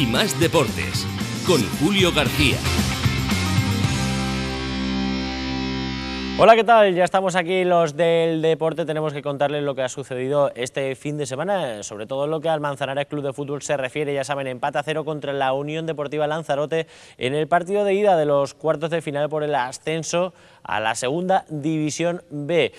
y más deportes con Julio García. Hola, ¿qué tal? Ya estamos aquí los del deporte. Tenemos que contarles lo que ha sucedido este fin de semana, sobre todo lo que al Manzanares Club de Fútbol se refiere. Ya saben, empate a cero contra la Unión Deportiva Lanzarote en el partido de ida de los cuartos de final por el ascenso a la segunda división B.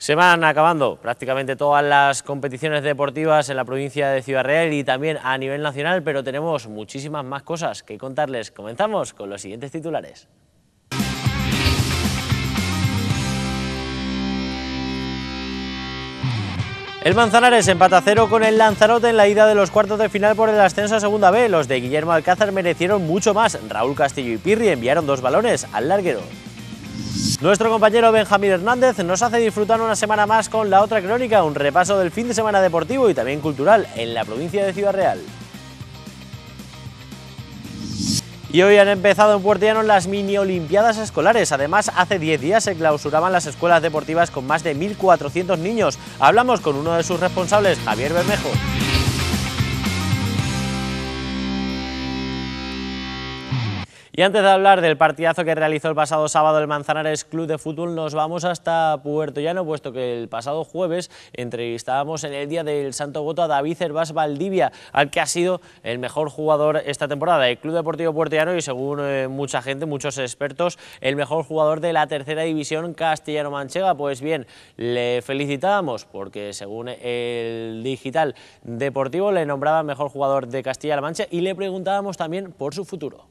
Se van acabando prácticamente todas las competiciones deportivas en la provincia de Ciudad Real y también a nivel nacional, pero tenemos muchísimas más cosas que contarles. Comenzamos con los siguientes titulares. El Manzanares empata cero con el Lanzarote en la ida de los cuartos de final por el ascenso a Segunda B. Los de Guillermo Alcázar merecieron mucho más. Raúl Castillo y Pirri enviaron dos balones al larguero. Nuestro compañero Benjamín Hernández nos hace disfrutar una semana más con La Otra Crónica, un repaso del fin de semana deportivo y también cultural en la provincia de Ciudad Real. Y hoy han empezado en Puertiano las mini olimpiadas escolares. Además, hace 10 días se clausuraban las escuelas deportivas con más de 1.400 niños. Hablamos con uno de sus responsables, Javier Bermejo. Y antes de hablar del partidazo que realizó el pasado sábado el Manzanares Club de Fútbol, nos vamos hasta Puerto Llano, puesto que el pasado jueves entrevistábamos en el Día del Santo Goto a David Cervás Valdivia, al que ha sido el mejor jugador esta temporada. El Club Deportivo Puerto Llano y según eh, mucha gente, muchos expertos, el mejor jugador de la tercera división castellano-manchega. Pues bien, le felicitábamos porque según el digital deportivo le nombraba mejor jugador de Castilla-La Mancha y le preguntábamos también por su futuro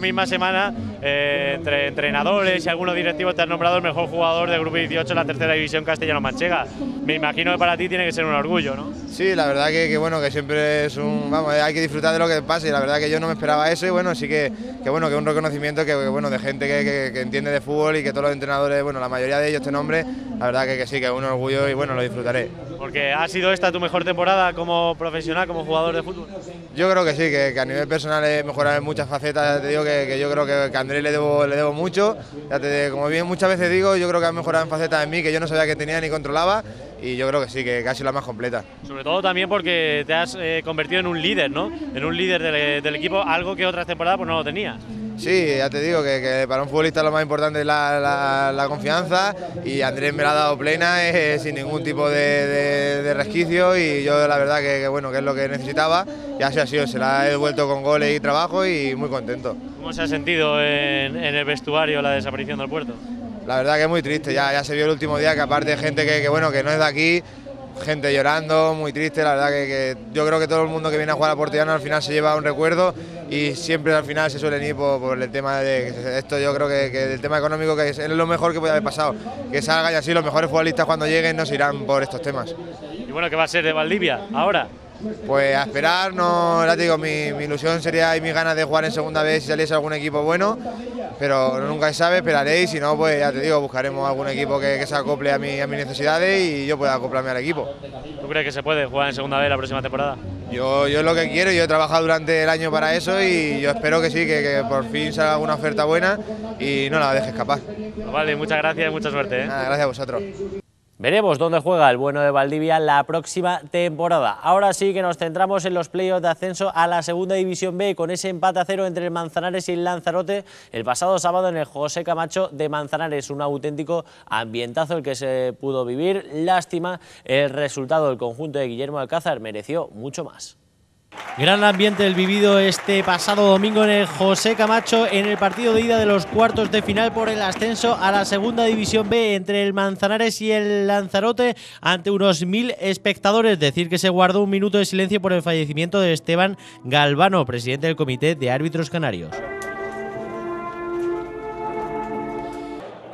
misma semana eh, entre entrenadores y algunos directivos te han nombrado el mejor jugador del Grupo 18 en la tercera división castellano-manchega. Me imagino que para ti tiene que ser un orgullo, ¿no? Sí, la verdad que, bueno, que siempre es un... Vamos, eh, hay que disfrutar de lo que pasa y la verdad que yo no me esperaba eso y bueno, sí que, que bueno, que un reconocimiento que, bueno, de gente que, entiende de fútbol y que todos los entrenadores, bueno, la mayoría de ellos te este nombre, la verdad que, sí, que es un orgullo y bueno, lo disfrutaré. Porque ha sido esta tu mejor temporada como profesional, como jugador de fútbol. Yo creo que sí, que, a nivel personal he mejorado en muchas facetas, te digo que, yo creo que, a Andrés le debo, le debo mucho. como bien muchas veces digo, yo creo que ha mejorado en facetas en mí que yo no sabía que tenía ni controlaba y yo creo que sí, que casi la más completa. Sobre todo también porque te has eh, convertido en un líder, ¿no? En un líder del, equipo, algo que otras temporadas pues no lo tenías. Sí, ya te digo que, para un futbolista lo más importante es la, confianza y Andrés me la ha dado plena eh, sin ningún tipo de, resquicio y yo la verdad que, bueno que es lo que necesitaba y se ha sido, se la he devuelto con goles y trabajo y muy contento. ¿Cómo se ha sentido en, el vestuario la desaparición del puerto? La verdad que es muy triste, ya, ya se vio el último día que aparte de gente bueno que no es de aquí, gente llorando, muy triste, la verdad que, yo creo que todo el mundo que viene a jugar a Portiano al final se lleva un recuerdo y siempre al final se suelen ir por, el tema de esto, yo creo que, el tema económico que es, lo mejor que puede haber pasado, que salga y así los mejores futbolistas cuando lleguen nos irán por estos temas. Y bueno, ¿qué va a ser de Valdivia ahora? pues a esperar, no, te digo, mi, ilusión sería y mis ganas de jugar en segunda vez si saliese algún equipo bueno, pero nunca se sabe, esperaré y si no, pues ya te digo, buscaremos algún equipo que, se acople a, a mis necesidades y yo pueda acoplarme al equipo. ¿Tú crees que se puede jugar en segunda vez la próxima temporada? Yo, yo es lo que quiero, yo he trabajado durante el año para eso y yo espero que sí, que, por fin salga alguna oferta buena y no la dejes escapar. Vale, muchas gracias y mucha suerte. ¿eh? gracias a vosotros. Veremos dónde juega el bueno de Valdivia la próxima temporada. Ahora sí que nos centramos en los playoffs de ascenso a la segunda división B con ese empate a cero entre Manzanares y Lanzarote el pasado sábado en el José Camacho de Manzanares. Un auténtico ambientazo el que se pudo vivir. Lástima el resultado del conjunto de Guillermo Alcázar mereció mucho más. Gran ambiente el vivido este pasado domingo en el José Camacho en el partido de ida de los cuartos de final por el ascenso a la segunda división B entre el Manzanares y el Lanzarote ante unos mil espectadores. Decir que se guardó un minuto de silencio por el fallecimiento de Esteban Galvano, presidente del Comité de Árbitros Canarios.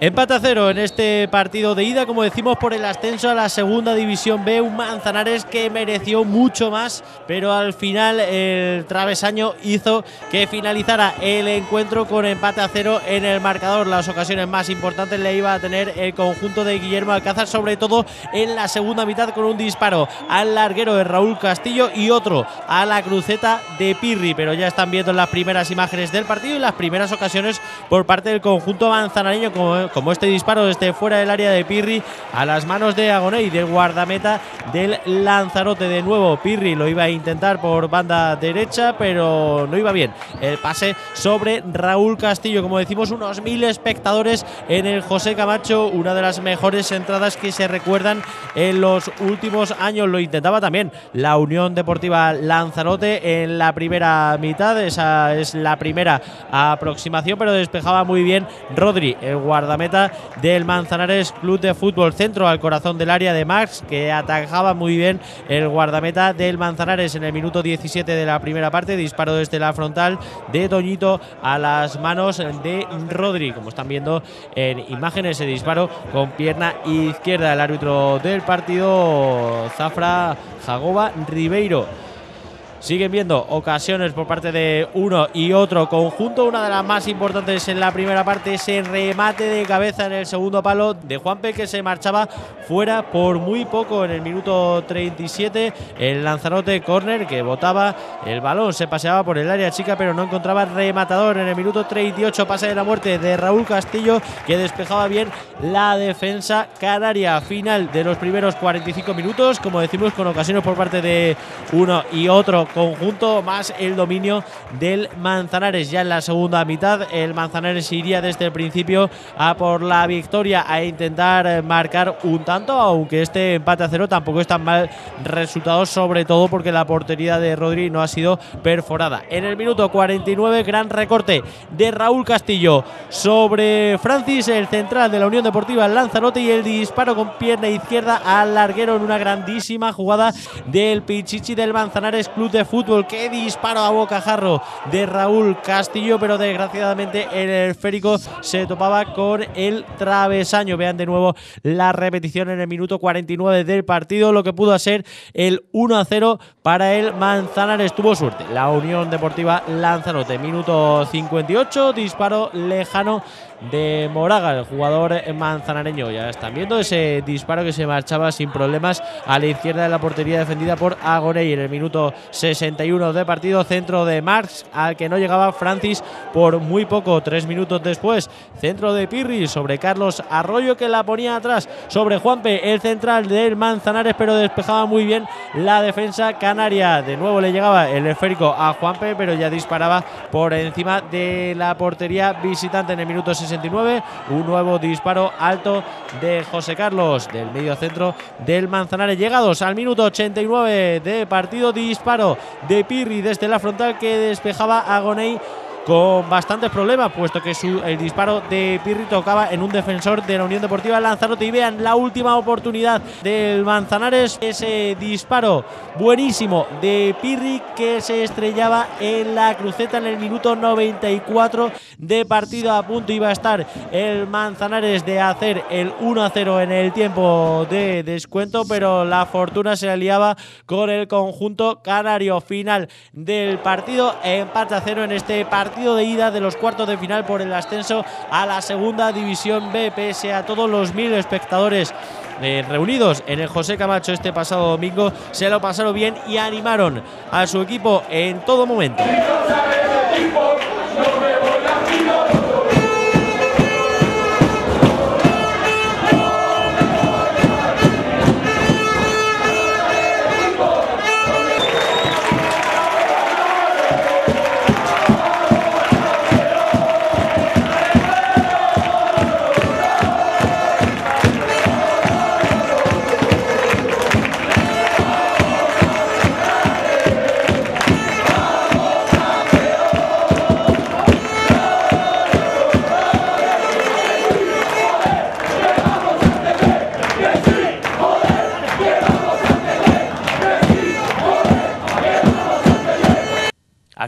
Empate a cero en este partido de ida, como decimos, por el ascenso a la segunda división B, un Manzanares que mereció mucho más, pero al final el travesaño hizo que finalizara el encuentro con empate a cero en el marcador. Las ocasiones más importantes le iba a tener el conjunto de Guillermo Alcázar, sobre todo en la segunda mitad con un disparo al larguero de Raúl Castillo y otro a la cruceta de Pirri, pero ya están viendo las primeras imágenes del partido y las primeras ocasiones por parte del conjunto manzanareño como como este disparo desde fuera del área de Pirri a las manos de Agoné y del guardameta del Lanzarote. De nuevo, Pirri lo iba a intentar por banda derecha, pero no iba bien. El pase sobre Raúl Castillo, como decimos, unos mil espectadores en el José Camacho, una de las mejores entradas que se recuerdan en los últimos años. Lo intentaba también la Unión Deportiva Lanzarote en la primera mitad, esa es la primera aproximación, pero despejaba muy bien Rodri, el guardameta meta del Manzanares Club de Fútbol. Centro al corazón del área de Max, que atajaba muy bien el guardameta del Manzanares en el minuto 17 de la primera parte. Disparo desde la frontal de Toñito a las manos de Rodri. Como están viendo en imágenes, ese disparo con pierna izquierda. El árbitro del partido, Zafra Jagoba Ribeiro. Siguen viendo ocasiones por parte de uno y otro conjunto. Una de las más importantes en la primera parte, ese remate de cabeza en el segundo palo de Juanpe que se marchaba fuera por muy poco en el minuto 37. El Lanzarote Corner que botaba el balón, se paseaba por el área chica, pero no encontraba rematador. En el minuto 38, pase de la muerte de Raúl Castillo que despejaba bien la defensa canaria. Final de los primeros 45 minutos, como decimos, con ocasiones por parte de uno y otro conjunto, más el dominio del Manzanares. Ya en la segunda mitad, el Manzanares iría desde el principio a por la victoria, a intentar eh, marcar un tanto, aunque este empate a cero tampoco es tan mal resultado, sobre todo porque la portería de Rodri no ha sido perforada. En el minuto 49, gran recorte de Raúl Castillo sobre Francis, el central de la Unión Deportiva Lanzarote, y el disparo con pierna izquierda al larguero en una grandísima jugada del Pichichi del Manzanares Club fútbol. Qué disparo a bocajarro de Raúl Castillo, pero desgraciadamente el esférico se topaba con el travesaño. Vean de nuevo la repetición en el minuto 49 del partido, lo que pudo hacer el 1 a 0 para el Manzanares. estuvo suerte. La Unión Deportiva Lanzarote, minuto 58, disparo lejano de Moraga, el jugador manzanareño. Ya están viendo ese disparo que se marchaba sin problemas a la izquierda de la portería defendida por Agoney en el minuto 61 de partido. Centro de Marx al que no llegaba Francis por muy poco, tres minutos después. Centro de Pirri sobre Carlos Arroyo que la ponía atrás sobre Juanpe, el central del Manzanares, pero despejaba muy bien la defensa canaria. De nuevo le llegaba el esférico a Juanpe, pero ya disparaba por encima de la portería visitante en el minuto 61. Un nuevo disparo alto de José Carlos del medio centro del Manzanares. Llegados al minuto 89 de partido, disparo de Pirri desde la frontal que despejaba a Gonei con bastantes problemas, puesto que el disparo de Pirri tocaba en un defensor de la Unión Deportiva Lanzarote. Y vean la última oportunidad del Manzanares, ese disparo buenísimo de Pirri que se estrellaba en la cruceta en el minuto 94 de partido. A punto iba a estar el Manzanares de hacer el 1-0 en el tiempo de descuento, pero la fortuna se aliaba con el conjunto canario final del partido. Empate a cero en este partido partido de ida de los cuartos de final por el ascenso a la segunda división bps a todos los mil espectadores eh, reunidos en el José Camacho este pasado domingo, se lo pasaron bien y animaron a su equipo en todo momento.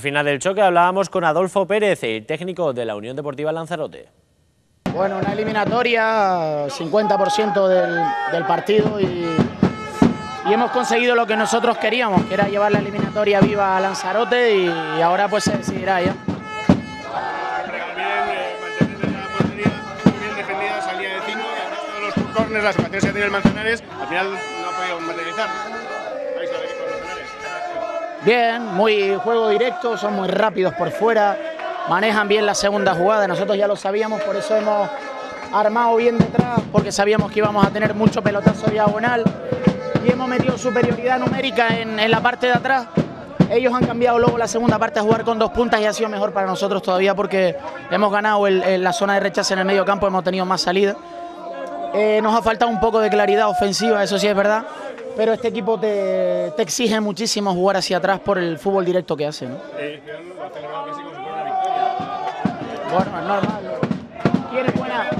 final del choque hablábamos con Adolfo Pérez, el técnico de la Unión Deportiva Lanzarote. Bueno, una eliminatoria, 50% del, del, partido y, hemos conseguido lo que nosotros queríamos, que era llevar la eliminatoria viva a Lanzarote y, ahora pues se decidirá ya. Bien, muy juego directo, son muy rápidos por fuera, manejan bien la segunda jugada, nosotros ya lo sabíamos, por eso hemos armado bien detrás, porque sabíamos que íbamos a tener mucho pelotazo diagonal y hemos metido superioridad numérica en, la parte de atrás. Ellos han cambiado luego la segunda parte a jugar con dos puntas y ha sido mejor para nosotros todavía porque hemos ganado el, la zona de rechazo en el medio campo, hemos tenido más salida. Eh, nos ha faltado un poco de claridad ofensiva, eso sí es verdad, pero este equipo te, te, exige muchísimo jugar hacia atrás por el fútbol directo que hace. ¿no? Bueno, es normal. Buena...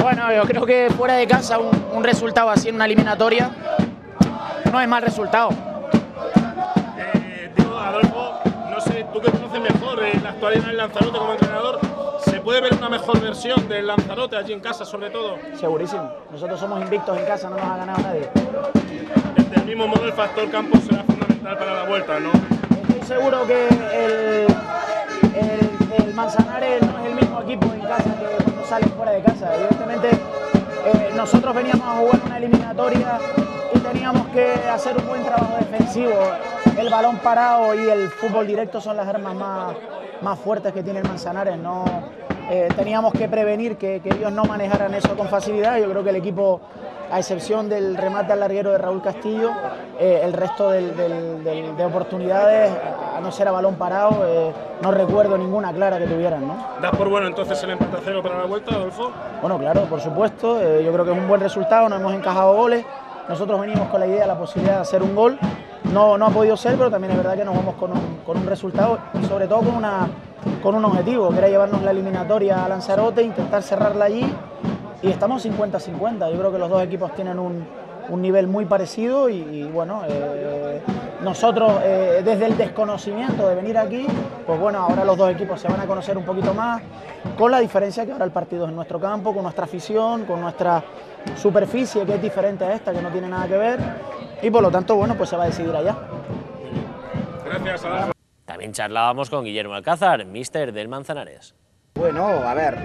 Bueno, yo creo que fuera de casa un, resultado así en una eliminatoria no es mal resultado. Eh, digo, Adolfo, no sé, tú que conoces mejor eh, la actualidad del Lanzarote como entrenador, ¿Se puede ver una mejor versión del Lanzarote allí en casa, sobre todo? Segurísimo. Nosotros somos invictos en casa, no nos ha ganado nadie. Desde el mismo modo, el factor campo será fundamental para la vuelta, ¿no? Estoy seguro que el, el, Manzanares no es el mismo equipo en casa que cuando sale fuera de casa. Evidentemente, eh, nosotros veníamos a jugar una eliminatoria y teníamos que hacer un buen trabajo defensivo el balón parado y el fútbol directo son las armas más, más fuertes que tiene el Manzanares. No, eh, teníamos que prevenir que, ellos no manejaran eso con facilidad. Yo creo que el equipo, a excepción del remate al larguero de Raúl Castillo, eh, el resto de oportunidades, a no ser a balón parado, eh, no recuerdo ninguna clara que tuvieran. ¿Das por bueno entonces el empate a cero para la vuelta, Adolfo? Bueno, claro, por supuesto. yo creo que es un buen resultado, no hemos encajado goles. Nosotros venimos con la idea, la posibilidad de hacer un gol no, no ha podido ser, pero también es verdad que nos vamos con un, resultado y sobre todo con, una, con un objetivo, que era llevarnos la eliminatoria a Lanzarote, intentar cerrarla allí y estamos 50-50. Yo creo que los dos equipos tienen un, nivel muy parecido y, bueno, eh, nosotros eh, desde el desconocimiento de venir aquí, pues bueno, ahora los dos equipos se van a conocer un poquito más, con la diferencia que ahora el partido es en nuestro campo, con nuestra afición, con nuestra superficie que es diferente a esta, que no tiene nada que ver y por lo tanto, bueno, pues se va a decidir allá. Gracias, También charlábamos con Guillermo Alcázar, mister del Manzanares. Bueno, a ver,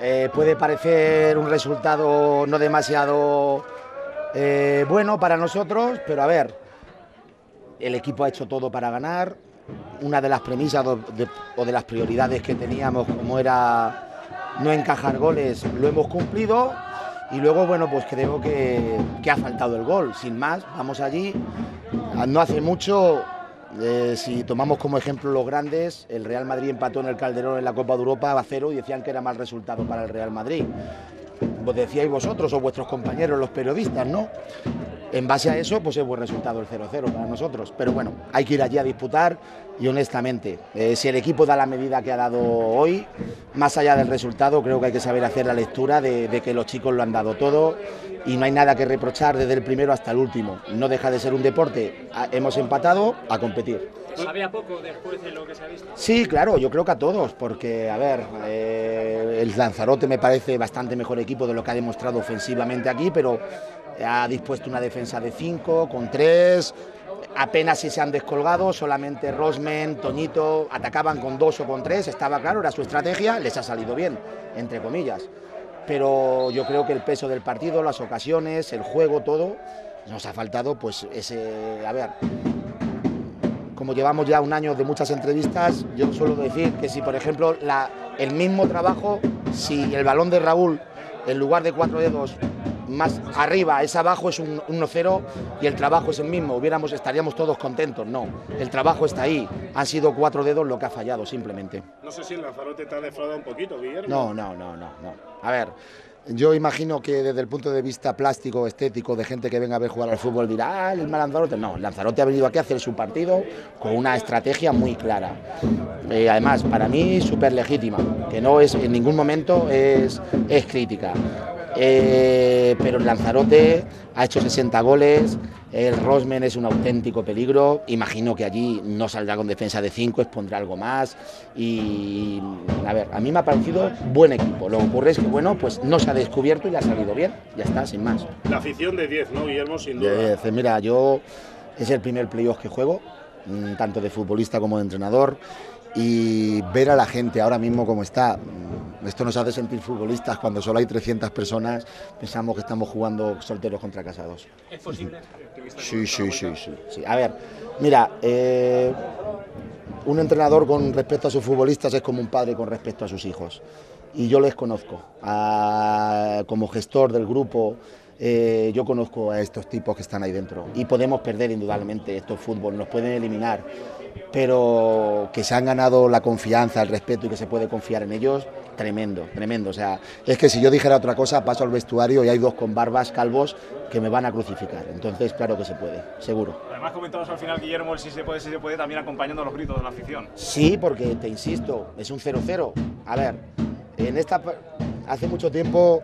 eh, puede parecer un resultado no demasiado eh, bueno para nosotros, pero a ver, el equipo ha hecho todo para ganar. Una de las premisas o de las prioridades que teníamos, como era no encajar goles, lo hemos cumplido y luego, bueno, pues creo que, ha faltado el gol. Sin más, vamos allí. No hace mucho, eh, si tomamos como ejemplo los grandes, el Real Madrid empató en el Calderón en la Copa de Europa a cero y decían que era mal resultado para el Real Madrid. Vos pues decíais vosotros o vuestros compañeros, los periodistas, ¿no? en base a eso, pues es buen resultado el 0-0 para nosotros. Pero bueno, hay que ir allí a disputar y honestamente, eh, si el equipo da la medida que ha dado hoy, más allá del resultado, creo que hay que saber hacer la lectura de, que los chicos lo han dado todo y no hay nada que reprochar desde el primero hasta el último. No deja de ser un deporte. hemos empatado a competir. ¿Sabía poco después de lo que se ha visto? Sí, claro, yo creo que a todos, porque, a ver, eh, el Lanzarote me parece bastante mejor equipo de lo que ha demostrado ofensivamente aquí, pero ha dispuesto una defensa de cinco, con tres... apenas si se han descolgado, solamente Rosmen, Toñito atacaban con dos o con tres, estaba claro, era su estrategia, les ha salido bien, entre comillas. Pero yo creo que el peso del partido, las ocasiones, el juego, todo, nos ha faltado pues ese, a ver, como llevamos ya un año de muchas entrevistas, yo suelo decir que si, por ejemplo, el mismo trabajo, si el balón de Raúl, en lugar de cuatro dedos, más arriba es abajo es un 1-0 y el trabajo es el mismo. Hubiéramos, estaríamos todos contentos. No, el trabajo está ahí. Han sido cuatro dedos lo que ha fallado simplemente. No sé si el Lanzarote está defraudado un poquito, Guillermo. No, no, no, no, A ver. Yo imagino que desde el punto de vista plástico, estético, de gente que venga a ver jugar al fútbol dirá, ah, el Lanzarote. No, Lanzarote ha venido aquí a hacer su partido con una estrategia muy clara. Eh, además, para mí, súper legítima, que no es en ningún momento es crítica. Eh, pero el Lanzarote ha hecho 60 goles, el Rosmen es un auténtico peligro, imagino que allí no saldrá con defensa de 5, expondrá algo más y a ver, a mí me ha parecido buen equipo, lo que ocurre es que bueno, pues no se ha descubierto y ha salido bien, ya está, sin más. La afición de 10, ¿no, Guillermo? Sin duda. mira, yo es el primer playoff que juego, mm, tanto de futbolista como de entrenador y ver a la gente ahora mismo como está. Mm, esto nos hace sentir futbolistas cuando solo hay 300 personas, pensamos que estamos jugando solteros contra casados. ¿Es posible? Sí, sí, sí, sí, A ver, mira, eh, un entrenador con respecto a sus futbolistas es como un padre con respecto a sus hijos. Y yo les conozco. como gestor del grupo, eh, yo conozco a estos tipos que están ahí dentro. Y podemos perder indudablemente, Estos fútbol, nos pueden eliminar pero que se han ganado la confianza, el respeto y que se puede confiar en ellos, tremendo, tremendo. O sea, es que si yo dijera otra cosa, paso al vestuario y hay dos con barbas calvos que me van a crucificar. Entonces, claro que se puede, seguro. Además, comentamos al final, Guillermo, si se puede, si se puede, también acompañando los gritos de la afición. Sí, porque te insisto, es un 0-0. A ver, en esta. Hace mucho tiempo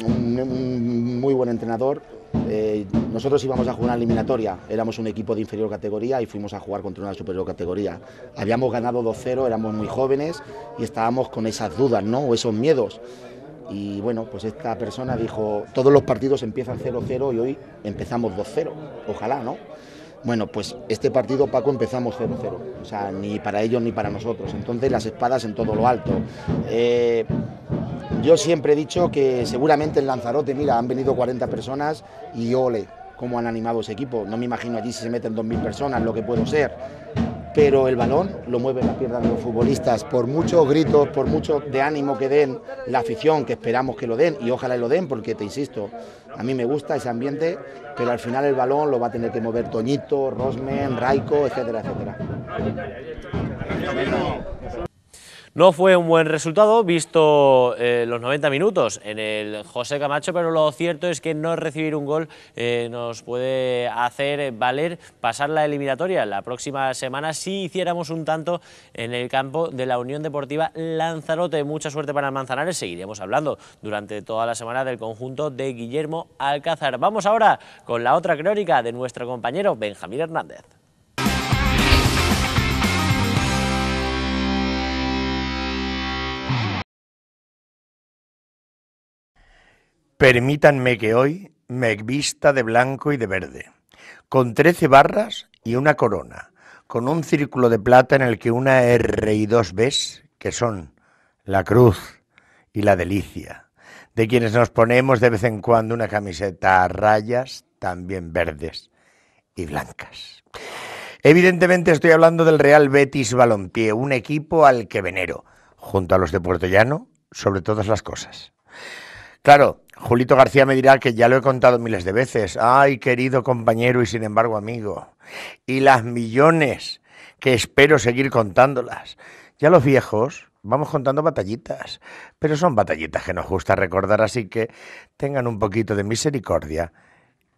un, muy buen entrenador. Eh, nosotros íbamos a jugar una eliminatoria, éramos un equipo de inferior categoría y fuimos a jugar contra una superior categoría. Habíamos ganado 2-0, éramos muy jóvenes y estábamos con esas dudas, ¿no? O esos miedos. Y bueno, pues esta persona dijo, todos los partidos empiezan 0-0 y hoy empezamos 2-0, ojalá, ¿no? Bueno, pues este partido, Paco, empezamos 0-0. O sea, ni para ellos ni para nosotros. Entonces, las espadas en todo lo alto. Eh, yo siempre he dicho que seguramente en Lanzarote, mira, han venido 40 personas y ole, cómo han animado ese equipo. No me imagino allí si se meten 2.000 personas, lo que puedo ser. Pero el balón lo mueven las piernas de los futbolistas, por muchos gritos, por mucho de ánimo que den la afición, que esperamos que lo den, y ojalá lo den, porque te insisto, a mí me gusta ese ambiente, pero al final el balón lo va a tener que mover Toñito, Rosmen, Raico, etcétera, etcétera. No fue un buen resultado, visto eh, los 90 minutos en el José Camacho, pero lo cierto es que no recibir un gol eh, nos puede hacer valer pasar la eliminatoria la próxima semana si hiciéramos un tanto en el campo de la Unión Deportiva Lanzarote. Mucha suerte para Manzanares, seguiremos hablando durante toda la semana del conjunto de Guillermo Alcázar. Vamos ahora con la otra crónica de nuestro compañero Benjamín Hernández. Permítanme que hoy me vista de blanco y de verde, con trece barras y una corona, con un círculo de plata en el que una R y dos B, que son la cruz y la delicia, de quienes nos ponemos de vez en cuando una camiseta a rayas, también verdes y blancas. Evidentemente estoy hablando del Real Betis Balompié, un equipo al que venero, junto a los de Puerto Llano, sobre todas las cosas. Claro, Julito García me dirá que ya lo he contado miles de veces. Ay, querido compañero y sin embargo amigo. Y las millones que espero seguir contándolas. Ya los viejos vamos contando batallitas, pero son batallitas que nos gusta recordar, así que tengan un poquito de misericordia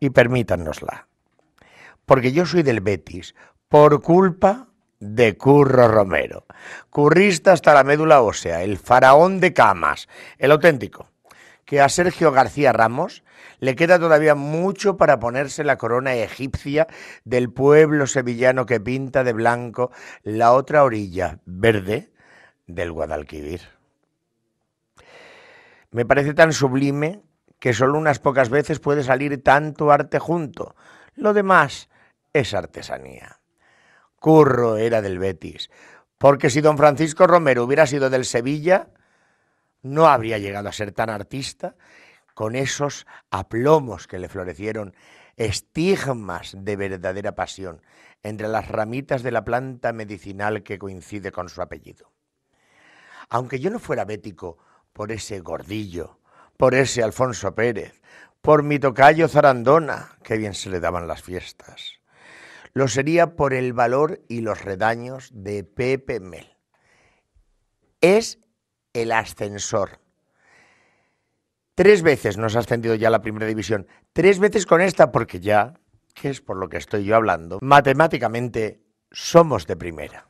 y permítanosla, Porque yo soy del Betis por culpa de Curro Romero, currista hasta la médula ósea, el faraón de camas, el auténtico que a Sergio García Ramos le queda todavía mucho para ponerse la corona egipcia del pueblo sevillano que pinta de blanco la otra orilla verde del Guadalquivir. Me parece tan sublime que solo unas pocas veces puede salir tanto arte junto. Lo demás es artesanía. Curro era del Betis, porque si don Francisco Romero hubiera sido del Sevilla, no habría llegado a ser tan artista con esos aplomos que le florecieron, estigmas de verdadera pasión entre las ramitas de la planta medicinal que coincide con su apellido. Aunque yo no fuera bético por ese gordillo, por ese Alfonso Pérez, por mi tocayo Zarandona, que bien se le daban las fiestas. Lo sería por el valor y los redaños de Pepe Mel. Es el ascensor. Tres veces nos ha ascendido ya la primera división. Tres veces con esta, porque ya, que es por lo que estoy yo hablando, matemáticamente somos de primera.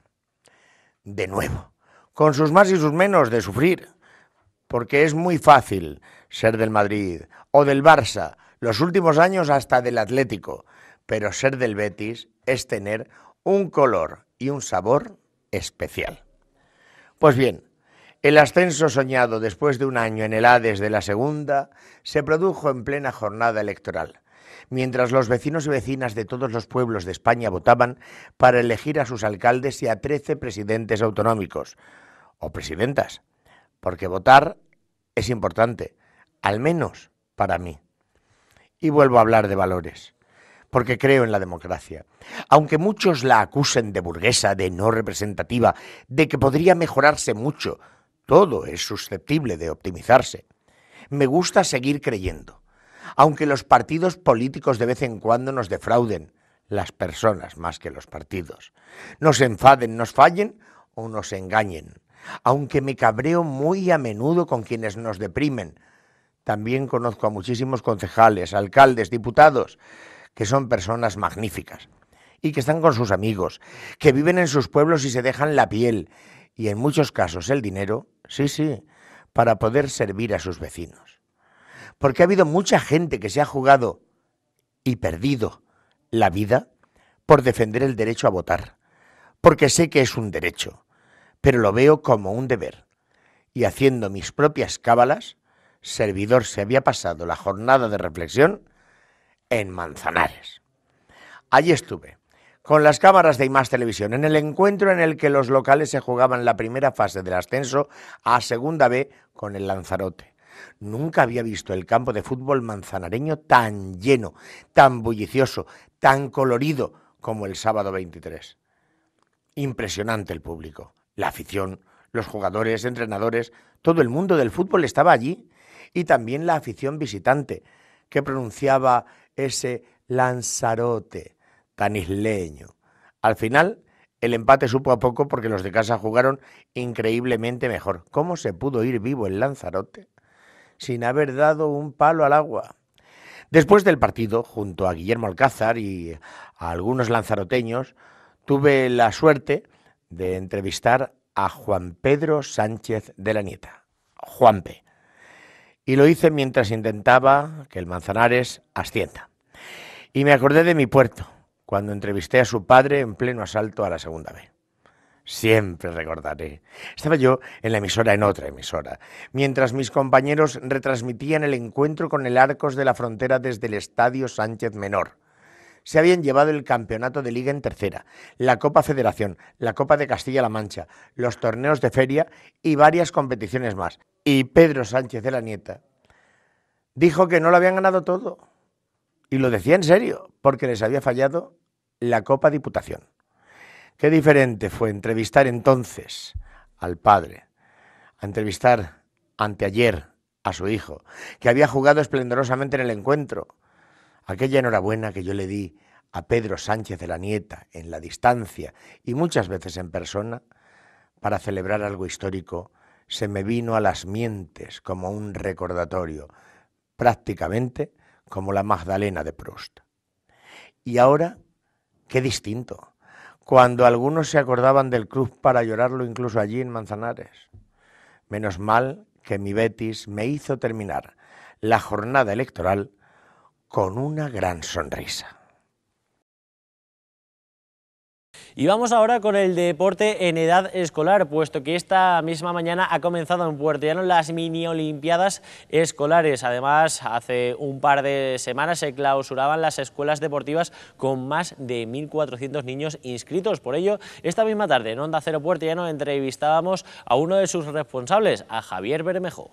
De nuevo, con sus más y sus menos de sufrir, porque es muy fácil ser del Madrid o del Barça, los últimos años hasta del Atlético, pero ser del Betis es tener un color y un sabor especial. Pues bien, el ascenso soñado después de un año en el Hades de la segunda se produjo en plena jornada electoral, mientras los vecinos y vecinas de todos los pueblos de España votaban para elegir a sus alcaldes y a 13 presidentes autonómicos o presidentas, porque votar es importante, al menos para mí. Y vuelvo a hablar de valores porque creo en la democracia. Aunque muchos la acusen de burguesa, de no representativa, de que podría mejorarse mucho, todo es susceptible de optimizarse. Me gusta seguir creyendo. Aunque los partidos políticos de vez en cuando nos defrauden, las personas más que los partidos, nos enfaden, nos fallen o nos engañen. Aunque me cabreo muy a menudo con quienes nos deprimen, también conozco a muchísimos concejales, alcaldes, diputados, que son personas magníficas y que están con sus amigos, que viven en sus pueblos y se dejan la piel, y en muchos casos el dinero, sí, sí, para poder servir a sus vecinos. Porque ha habido mucha gente que se ha jugado y perdido la vida por defender el derecho a votar, porque sé que es un derecho, pero lo veo como un deber. Y haciendo mis propias cábalas, servidor se había pasado la jornada de reflexión en Manzanares. Allí estuve, con las cámaras de IMAX Televisión en el encuentro en el que los locales se jugaban la primera fase del ascenso a Segunda B con el Lanzarote. Nunca había visto el campo de fútbol manzanareño tan lleno, tan bullicioso, tan colorido como el sábado 23. Impresionante el público, la afición, los jugadores, entrenadores, todo el mundo del fútbol estaba allí y también la afición visitante que pronunciaba ese Lanzarote canisleño. Al final, el empate supo a poco porque los de casa jugaron increíblemente mejor. ¿Cómo se pudo ir vivo el Lanzarote sin haber dado un palo al agua? Después del partido, junto a Guillermo Alcázar y a algunos lanzaroteños, tuve la suerte de entrevistar a Juan Pedro Sánchez de la Nieta, Juanpe. Y lo hice mientras intentaba que el Manzanares ascienda. Y me acordé de mi puerto, cuando entrevisté a su padre en pleno asalto a la segunda vez. Siempre recordaré. Estaba yo en la emisora, en otra emisora, mientras mis compañeros retransmitían el encuentro con el Arcos de la Frontera desde el Estadio Sánchez Menor. Se habían llevado el campeonato de liga en tercera, la Copa Federación, la Copa de Castilla-La Mancha, los torneos de feria y varias competiciones más. Y Pedro Sánchez de la Nieta dijo que no lo habían ganado todo y lo decía en serio, porque les había fallado la Copa Diputación. Qué diferente fue entrevistar entonces al padre, a entrevistar anteayer a su hijo, que había jugado esplendorosamente en el encuentro. Aquella enhorabuena que yo le di a Pedro Sánchez de la Nieta en la distancia y muchas veces en persona, para celebrar algo histórico, se me vino a las mientes como un recordatorio prácticamente como la Magdalena de Proust. Y ahora, qué distinto, cuando algunos se acordaban del club para llorarlo incluso allí en Manzanares. Menos mal que mi Betis me hizo terminar la jornada electoral con una gran sonrisa. Y vamos ahora con el deporte en edad escolar, puesto que esta misma mañana ha comenzado en Puerto Llano las mini olimpiadas escolares. Además, hace un par de semanas se clausuraban las escuelas deportivas con más de 1.400 niños inscritos. Por ello, esta misma tarde en Onda Cero Puerto Llano entrevistábamos a uno de sus responsables, a Javier Bermejo.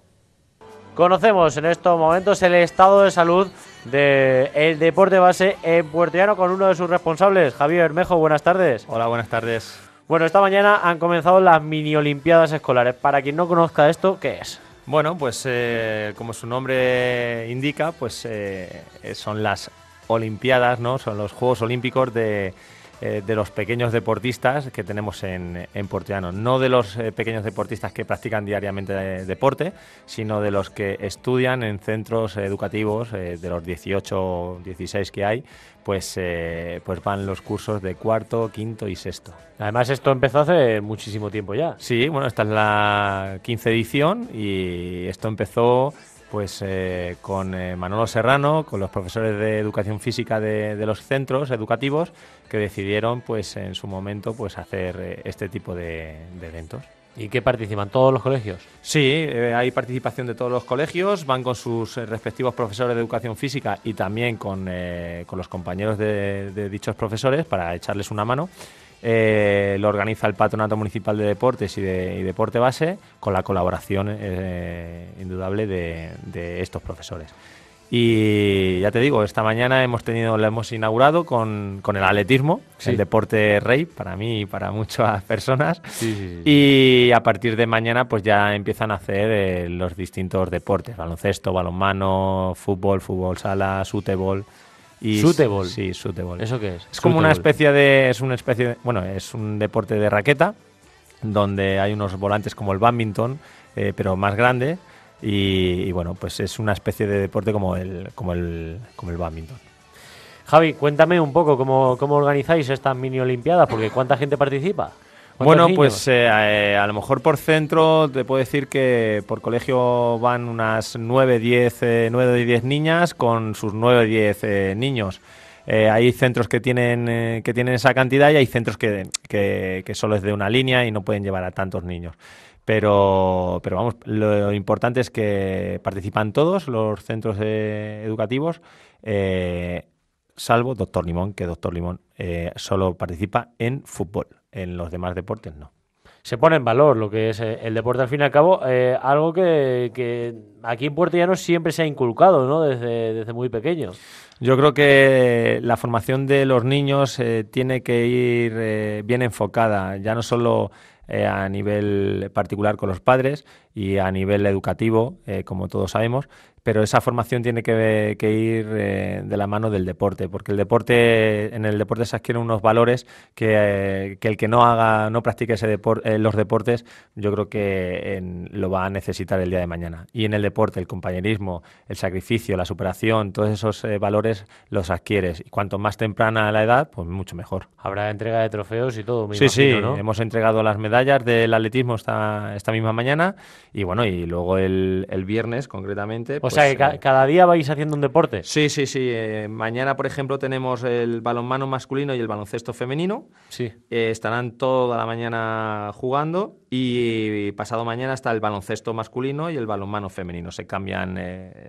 Conocemos en estos momentos el estado de salud del deporte base en Puertollano con uno de sus responsables, Javier Bermejo. Buenas tardes. Hola, buenas tardes. Bueno, esta mañana han comenzado las mini olimpiadas escolares. Para quien no conozca esto, ¿qué es? Bueno, pues eh, como su nombre indica, pues eh, son las olimpiadas, ¿no? Son los Juegos Olímpicos de eh, de los pequeños deportistas que tenemos en, en No de los eh, pequeños deportistas que practican diariamente eh, deporte, sino de los que estudian en centros educativos, de los 18, 16 que hay, pues, pues van los cursos de cuarto, quinto y sexto. Además, esto empezó hace muchísimo tiempo ya. Sí, bueno, esta es la quince edición y esto empezó pues eh, con eh, Manolo Serrano, con los profesores de educación física de, los centros educativos que decidieron pues en su momento pues hacer eh, este tipo de, eventos. ¿Y qué participan? ¿Todos los colegios? Sí, hay participación de todos los colegios, van con sus respectivos profesores de educación física y también con, los compañeros de dichos profesores para echarles una mano. Eh, lo organiza el Patronato Municipal de Deportes y, de, Deporte Base con la colaboración eh, indudable de, estos profesores. Y ya te digo, esta mañana hemos tenido, lo hemos inaugurado con, con el atletismo, el deporte rey para mí y para muchas personas. y a partir de mañana pues ya empiezan a hacer eh, los distintos deportes, baloncesto, balonmano, fútbol, fútbol sala, sutebol. Y Sí, sútebol. ¿Eso qué es? Es como una especie de. Es una especie Bueno, es un deporte de raqueta donde hay unos volantes como el badminton, eh, pero más grande. Y, bueno, pues es una especie de deporte como el, como el, como el badminton. Javi, cuéntame un poco cómo, cómo organizáis estas mini olimpiadas, porque ¿cuánta gente participa? Bueno, pues eh, a lo mejor por centro te puedo decir que por colegio van unas 9, 10, 9 y 10 niñas con sus 9, 10 eh, niños. Eh, hay centros que tienen, que tienen esa cantidad y hay centros que, solo es de una línea y no pueden llevar a tantos niños. Pero, pero vamos, lo importante es que participan todos los centros educativos, salvo Doctor Limón, que Doctor Limón solo participa en fútbol en los demás deportes no. Se pone en valor lo que es eh, el deporte al fin y al cabo, eh, algo que, aquí en Puerto Llano siempre se ha inculcado ¿no? desde, desde muy pequeño. Yo creo que la formación de los niños eh, tiene que ir bien enfocada, ya no solo a nivel particular con los padres y a nivel educativo, como todos sabemos, pero esa formación tiene que, ir eh, de la mano del deporte, porque el deporte, en el deporte se adquieren unos valores que, eh, el que no haga, no practique ese deporte eh, los deportes, yo creo que lo va a necesitar el día de mañana. Y en el deporte, el compañerismo, el sacrificio, la superación, todos esos valores los adquieres. Y cuanto más temprana la edad, pues mucho mejor. Habrá entrega de trofeos y todo. sí, sí, hemos entregado las medallas del atletismo esta, esta misma mañana y bueno, y luego el, viernes concretamente. O sea pues, que eh, cada día vais haciendo un deporte. Sí, sí, sí. Eh, mañana, por ejemplo, tenemos el balonmano masculino y el baloncesto femenino. Sí. Eh, estarán toda la mañana jugando y pasado mañana está el baloncesto masculino y el balonmano femenino. Se cambian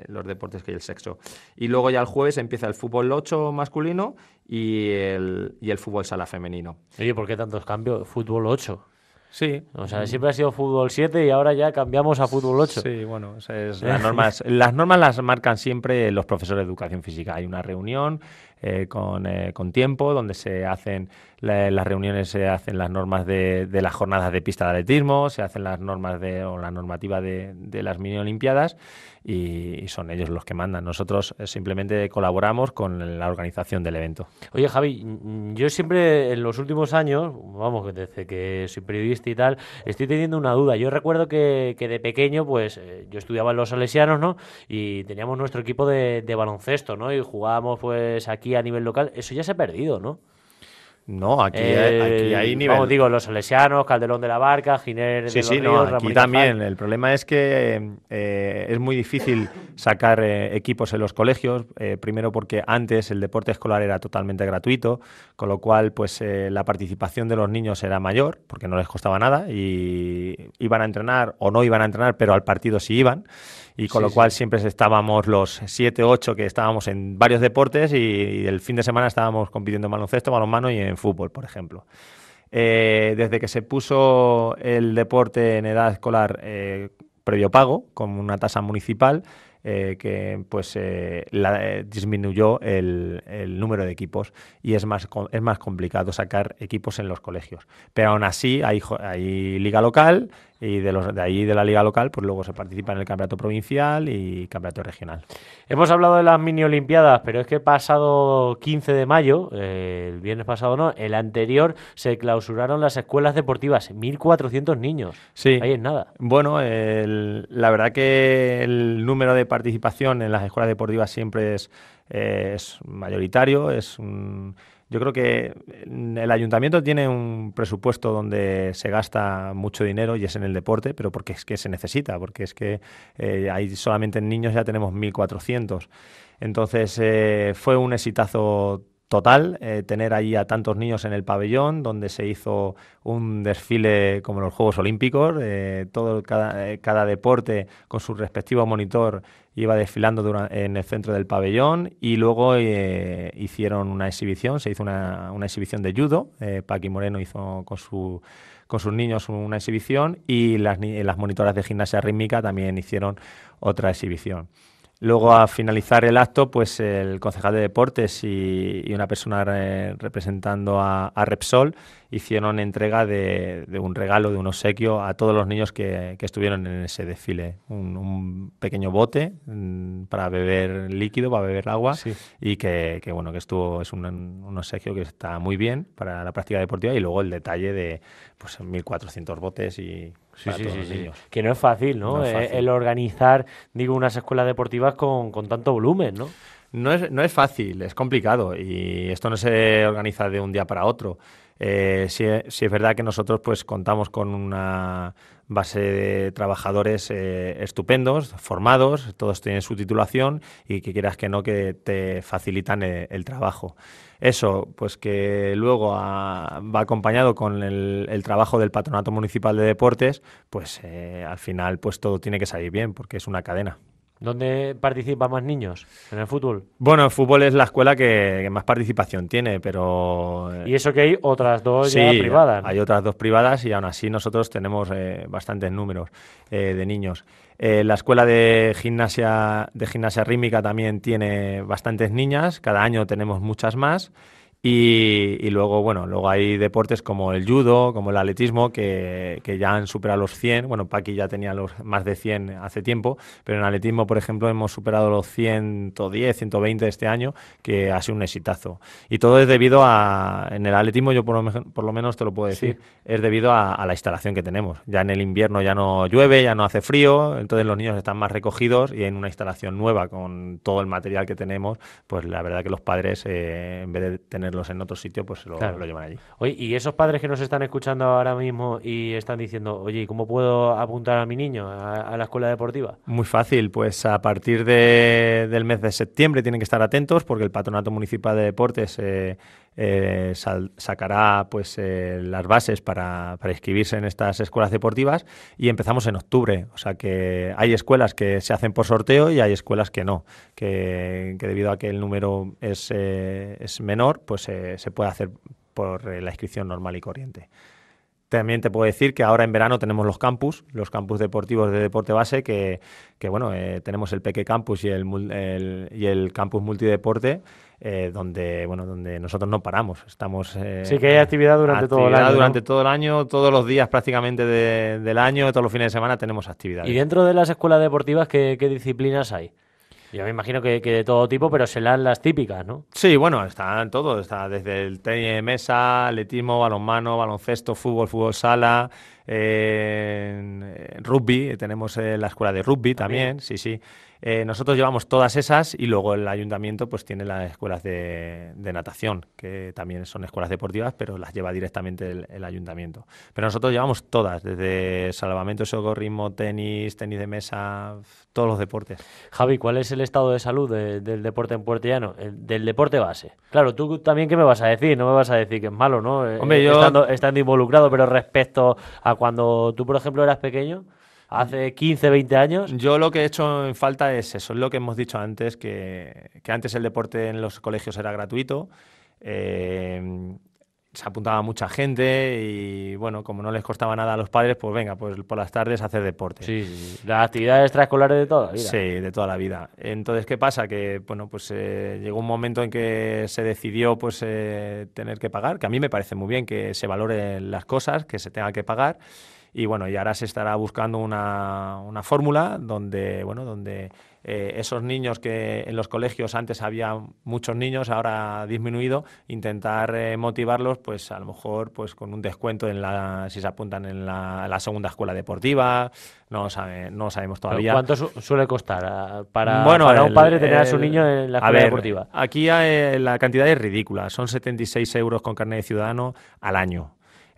los deportes que hay el sexo. Y luego ya el jueves empieza el fútbol 8 masculino y el, y el fútbol sala femenino. Oye, ¿por qué tantos cambios? Fútbol 8. Sí. O sea, siempre ha sido fútbol 7 y ahora ya cambiamos a fútbol 8. Sí, bueno, las, normas, las marcan siempre los profesores de educación física. Hay una reunión eh, con, eh, con, tiempo donde se hacen las reuniones, se hacen las normas de, las jornadas de pista de atletismo, se hacen las normas de, o la normativa de, de las mini olimpiadas y, son ellos los que mandan. Nosotros eh, simplemente colaboramos con la organización del evento. Oye, Javi, yo siempre en los últimos años, vamos, desde que soy periodista y tal, estoy teniendo una duda. Yo recuerdo que, de pequeño, pues eh, yo estudiaba en los salesianos, ¿no? Y teníamos nuestro equipo de, de baloncesto, ¿no? Y jugábamos pues aquí a nivel local. Eso ya se ha perdido, ¿no? No, aquí, hay, aquí hay nivel. Como digo, los salesianos, Calderón de la Barca, Giner sí, de sí, aquí también. El problema es que eh, es muy difícil sacar eh, equipos en los colegios, eh, primero porque antes el deporte escolar era totalmente gratuito, con lo cual pues la participación de los niños era mayor, porque no les costaba nada y iban a entrenar o no iban a entrenar, pero al partido sí iban y con lo cual siempre estábamos los 7, 8 que estábamos en varios deportes y, el fin de semana estábamos compitiendo en baloncesto, balonmano y en fútbol, por ejemplo. Eh, desde que se puso el deporte en edad escolar eh, previo pago, con una tasa municipal, eh, que pues disminuyó el, número de equipos y es más, es más complicado sacar equipos en los colegios. Pero aún así hay liga local y de, los, de ahí de la liga local, pues luego se participa en el campeonato provincial y campeonato regional. Hemos hablado de las mini olimpiadas, pero es que pasado 15 de mayo, eh, el viernes pasado no, el anterior se clausuraron las escuelas deportivas, 1.400 niños. Sí. Ahí es nada. Bueno, la verdad que el número de participación en las escuelas deportivas siempre es, eh, mayoritario, es un... Yo creo que el ayuntamiento tiene un presupuesto donde se gasta mucho dinero y es en el deporte, pero porque es que se necesita, porque es que eh, solamente en niños ya tenemos 1.400. Entonces eh, fue un exitazo total, eh, tener ahí a tantos niños en el pabellón, donde se hizo un desfile como en los Juegos Olímpicos, eh, todo, eh, cada, deporte con su respectivo monitor iba desfilando en el centro del pabellón y luego hicieron una exhibición, se hizo una, exhibición de judo, Paqui Moreno hizo con con sus niños una exhibición y las, las monitoras de gimnasia rítmica también hicieron otra exhibición. Luego, a finalizar el acto, pues el concejal de deportes y, una persona representando a, Repsol hicieron entrega de, un regalo, de un obsequio a todos los niños que, estuvieron en ese desfile. Un, pequeño bote mm, para beber líquido, para beber agua y que, bueno, que estuvo, es un, obsequio que está muy bien para la práctica deportiva y luego el detalle de pues 1.400 botes y Sí, sí, sí, Que no es fácil, ¿no? Eh, el organizar, digo, unas escuelas deportivas con, con tanto volumen, ¿no? No es, no es, fácil, es complicado y esto no se organiza de un día para otro. Eh, sí, es verdad que nosotros pues contamos con una base de trabajadores eh, estupendos, formados, todos tienen su titulación y que quieras que no, que te facilitan eh, el trabajo. Eso, pues que luego ah, va acompañado con el, trabajo del Patronato Municipal de Deportes, pues eh, al final pues todo tiene que salir bien porque es una cadena. ¿Dónde participan más niños? ¿En el fútbol? Bueno, el fútbol es la escuela que, más participación tiene, pero... Eh, y eso que hay otras dos privadas. hay otras dos privadas y aún así nosotros tenemos eh, bastantes números eh, de niños. la escuela de gimnasia, de gimnasia rítmica también tiene bastantes niñas, cada año tenemos muchas más. Y, luego, bueno, luego hay deportes como el judo, como el atletismo, que, ya han superado los 100. Bueno, Paqui ya tenía los más de 100 hace tiempo, pero en atletismo, por ejemplo, hemos superado los 110, 120 este año, que ha sido un exitazo. Y todo es debido a, en el atletismo, yo por lo, menos te lo puedo decir, es debido a, la instalación que tenemos. Ya en el invierno ya no llueve, ya no hace frío, entonces los niños están más recogidos y en una instalación nueva con todo el material que tenemos, pues la verdad que los padres, eh, en vez de tener en otro sitio, pues lo, llevan allí. Oye, y esos padres que nos están escuchando ahora mismo y están diciendo, oye, ¿cómo puedo apuntar a mi niño a, la escuela deportiva? Muy fácil, pues a partir del mes de septiembre tienen que estar atentos porque el Patronato Municipal de Deportes eh, eh, sacará pues eh, las bases para, inscribirse en estas escuelas deportivas y empezamos en octubre. O sea que hay escuelas que se hacen por sorteo y hay escuelas que no, que, debido a que el número es, eh, menor, pues se puede hacer por la inscripción normal y corriente. También te puedo decir que ahora en verano tenemos los campus, los campus deportivos de deporte base, que, bueno, tenemos el Peque Campus y el, y el Campus Multideporte, eh, donde, bueno, donde nosotros no paramos. Estamos, eh, sí, que hay actividad durante todo el año. Durante todo el año, todos los días prácticamente de, del año, todos los fines de semana tenemos actividad. ¿Y dentro de las escuelas deportivas qué, disciplinas hay? Yo me imagino que, de todo tipo, pero serán las típicas, ¿no? Sí, bueno, están todos, está desde el tenis de mesa, atletismo, balonmano, baloncesto, fútbol, fútbol sala, eh, rugby, tenemos eh, la escuela de rugby también sí, sí. Eh, nosotros llevamos todas esas y luego el ayuntamiento pues tiene las escuelas de, natación, que también son escuelas deportivas, pero las lleva directamente el, ayuntamiento. Pero nosotros llevamos todas, desde salvamento, socorrismo, tenis, tenis de mesa, todos los deportes. Javi, ¿cuál es el estado de salud del deporte en puertellano, eh, del deporte base? Claro, tú también qué me vas a decir, no me vas a decir que es malo, ¿no? Eh, Hombre, estando involucrado, pero respecto a cuando tú, por ejemplo, eras pequeño hace 15, 20 años. Yo lo que he hecho en falta es eso, es lo que hemos dicho antes, que, antes el deporte en los colegios era gratuito. Eh, se apuntaba mucha gente y bueno, como no les costaba nada a los padres, pues venga, pues por las tardes hacer deporte. Sí, sí. las actividades extraescolares de toda la vida. Sí, de toda la vida. Entonces, ¿qué pasa? Que bueno, pues eh, llegó un momento en que se decidió pues eh, tener que pagar, que a mí me parece muy bien que se valoren las cosas, que se tenga que pagar. Y bueno, y ahora se estará buscando una, fórmula donde, bueno, donde eh, esos niños que en los colegios antes había muchos niños, ahora ha disminuido, intentar eh, motivarlos, pues a lo mejor pues con un descuento en la, si se apuntan en la, segunda escuela deportiva, no, sabe, no sabemos todavía. ¿Cuánto suele costar ah, para, bueno, para un padre tener a su niño en la escuela deportiva? Aquí la cantidad es ridícula, son 76 euros con carnet de ciudadano al año.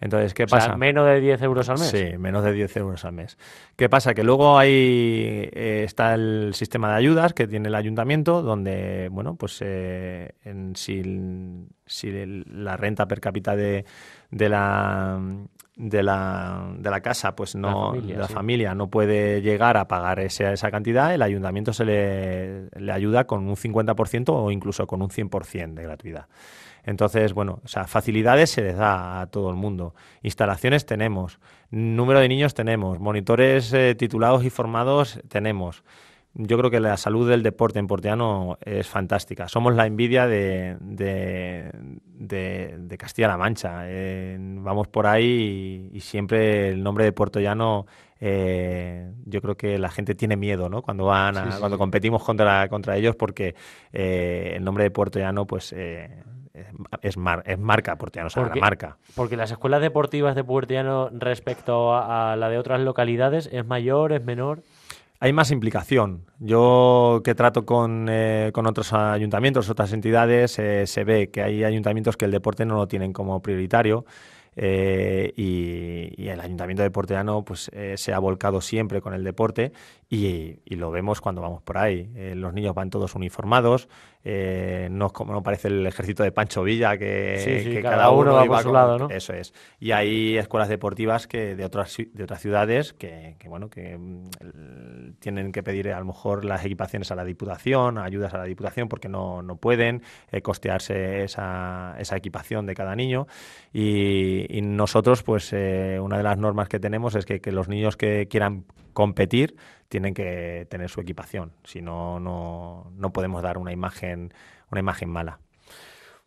Entonces, ¿qué pasa? Sea, menos de 10 euros al mes. Sí, menos de 10 euros al mes. ¿Qué pasa? Que luego ahí eh, está el sistema de ayudas que tiene el ayuntamiento, donde, bueno, pues eh, si, la renta per cápita de, la, de la, casa, pues no, la familia, de la familia no puede llegar a pagar esa, esa cantidad, el ayuntamiento se le, le ayuda con un 50% o incluso con un 100% de gratuidad. Entonces, bueno, o sea, facilidades se les da a todo el mundo. Instalaciones tenemos, número de niños tenemos, monitores eh, titulados y formados tenemos. Yo creo que la salud del deporte en Porteano es fantástica. Somos la envidia de, Castilla-La Mancha. vamos por ahí y, siempre el nombre de Puerto eh, yo creo que la gente tiene miedo ¿no? cuando, van cuando competimos contra, ellos porque eh, el nombre de Llano, pues, eh, es, es marca portiano, es marca. Porque las escuelas deportivas de Puertiano respecto a, la de otras localidades, ¿es mayor, es menor? hay más implicación. Yo que trato con, eh, otros ayuntamientos, otras entidades, eh, se ve que hay ayuntamientos que el deporte no lo tienen como prioritario. Eh, y, el Ayuntamiento de Porteano pues, se ha volcado siempre con el deporte y, lo vemos cuando vamos por ahí. Eh, los niños van todos uniformados, eh, no, como no parece el ejército de Pancho Villa, que, cada, uno, va por su lado, Eso es. Y hay escuelas deportivas que de otras, de otras ciudades que, bueno, que mm, tienen que pedir a lo mejor las equipaciones a la Diputación, ayudas a la Diputación, porque no, pueden eh, costearse esa, esa, equipación de cada niño. Y, nosotros, pues eh, una de las normas que tenemos es que, que los niños que quieran competir tienen que tener su equipación, si no, no, podemos dar una imagen, una imagen mala.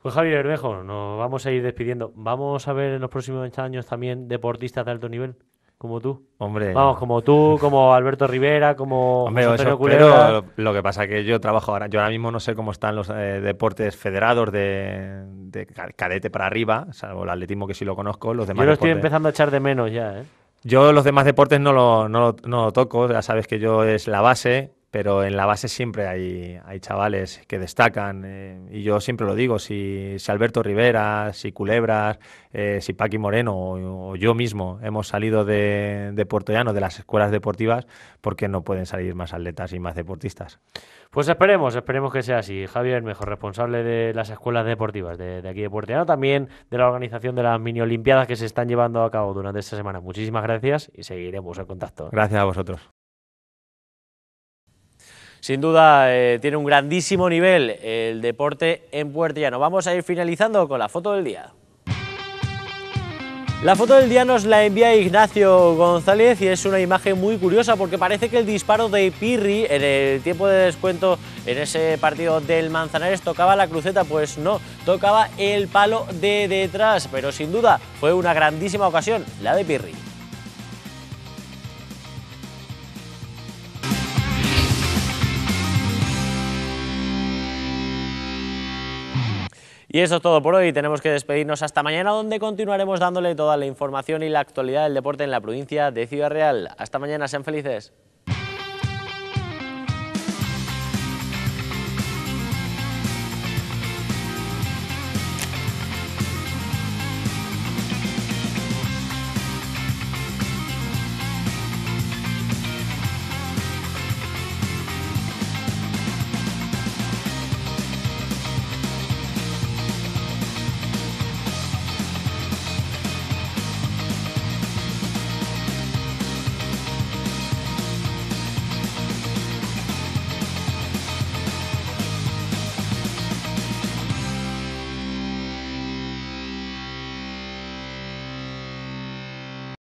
Pues Javier Bermejo, nos vamos a ir despidiendo. Vamos a ver en los próximos años también deportistas de alto nivel como tú. Hombre. Vamos, como tú, como Alberto Rivera, como Hombre, pero lo que pasa es que yo trabajo ahora, yo ahora mismo no sé cómo están los eh, deportes federados de, cadete para arriba, salvo el atletismo que sí lo conozco, los demás Yo lo estoy empezando a echar de menos ya, ¿eh? Yo los demás deportes no lo, no, lo, no toco, ya sabes que yo es la base, pero en la base siempre hay, chavales que destacan. Eh, y yo siempre lo digo, si, Alberto Rivera, si Culebras, eh, si Paqui Moreno o, yo mismo hemos salido de, de Puerto Llano, de las escuelas deportivas, porque no pueden salir más atletas y más deportistas? Pues esperemos, esperemos que sea así. Javier, mejor responsable de las escuelas deportivas de, aquí de Puerto también de la organización de las mini olimpiadas que se están llevando a cabo durante esta semana. Muchísimas gracias y seguiremos en contacto. Gracias a vosotros. Sin duda, eh, tiene un grandísimo nivel el deporte en Puerto Vamos a ir finalizando con la foto del día. La foto del día nos la envía Ignacio González y es una imagen muy curiosa porque parece que el disparo de Pirri en el tiempo de descuento en ese partido del Manzanares tocaba la cruceta, pues no, tocaba el palo de detrás, pero sin duda fue una grandísima ocasión la de Pirri. Y eso es todo por hoy, tenemos que despedirnos hasta mañana donde continuaremos dándole toda la información y la actualidad del deporte en la provincia de Ciudad Real. Hasta mañana, sean felices.